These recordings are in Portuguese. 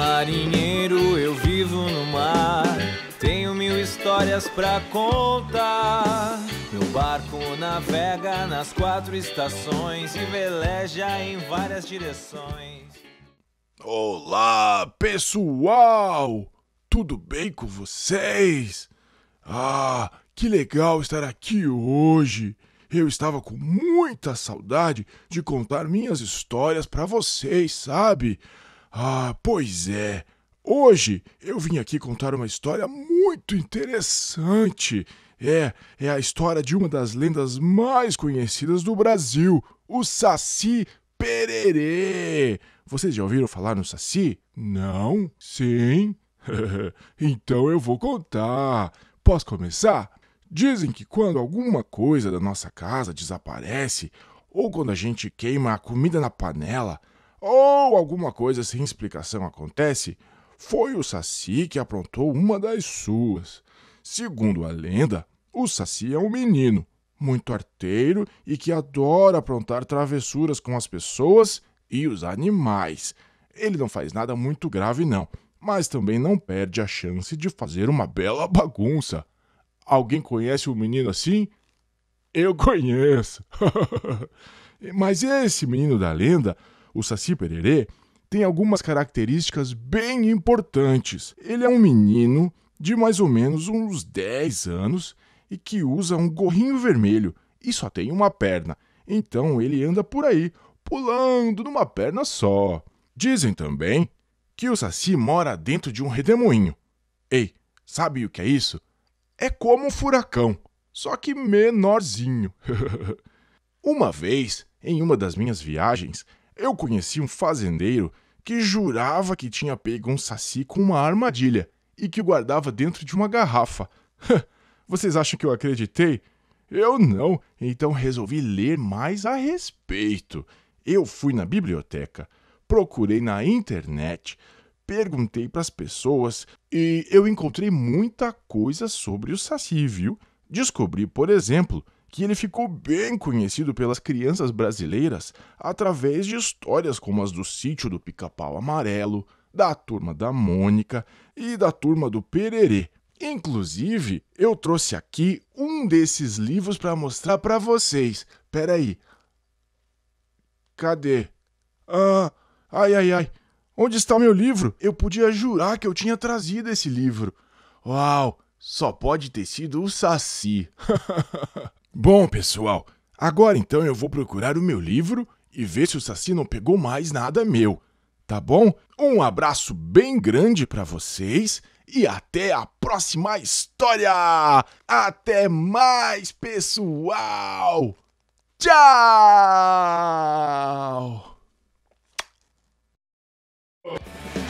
marinheiro, eu vivo no mar. Tenho mil histórias pra contar. Meu barco navega nas quatro estações e veleja em várias direções. Olá, pessoal! Tudo bem com vocês? Ah, que legal estar aqui hoje! Eu estava com muita saudade de contar minhas histórias para vocês, sabe? Ah, pois é. Hoje eu vim aqui contar uma história muito interessante. É, é a história de uma das lendas mais conhecidas do Brasil, o Saci Pererê. Vocês já ouviram falar no Saci? Não? Sim? então eu vou contar. Posso começar? Dizem que quando alguma coisa da nossa casa desaparece, ou quando a gente queima a comida na panela, ou alguma coisa sem explicação acontece, foi o Saci que aprontou uma das suas. Segundo a lenda, o Saci é um menino, muito arteiro e que adora aprontar travessuras com as pessoas e os animais. Ele não faz nada muito grave, não, mas também não perde a chance de fazer uma bela bagunça. Alguém conhece um menino assim? Eu conheço! mas esse menino da lenda o Saci Pererê, tem algumas características bem importantes. Ele é um menino de mais ou menos uns 10 anos e que usa um gorrinho vermelho e só tem uma perna. Então ele anda por aí, pulando numa perna só. Dizem também que o Saci mora dentro de um redemoinho. Ei, sabe o que é isso? É como um furacão, só que menorzinho. uma vez, em uma das minhas viagens, eu conheci um fazendeiro que jurava que tinha pego um saci com uma armadilha e que o guardava dentro de uma garrafa. Vocês acham que eu acreditei? Eu não, então resolvi ler mais a respeito. Eu fui na biblioteca, procurei na internet, perguntei para as pessoas e eu encontrei muita coisa sobre o Saci, viu? Descobri, por exemplo, que ele ficou bem conhecido pelas crianças brasileiras através de histórias como as do Sítio do Pica-Pau Amarelo, da Turma da Mônica e da Turma do Pererê. Inclusive, eu trouxe aqui um desses livros para mostrar para vocês. Peraí. Cadê? Ah, ai, ai, ai. Onde está meu livro? Eu podia jurar que eu tinha trazido esse livro. Uau, só pode ter sido o Saci. Bom, pessoal, agora então eu vou procurar o meu livro e ver se o Saci não pegou mais nada meu, tá bom? Um abraço bem grande para vocês e até a próxima história! Até mais, pessoal! Tchau!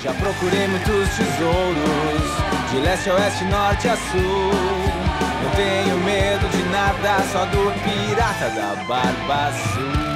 Já procurei muitos tesouros, de leste a oeste, norte a sul tenho medo de nada, só do pirata da barba azul.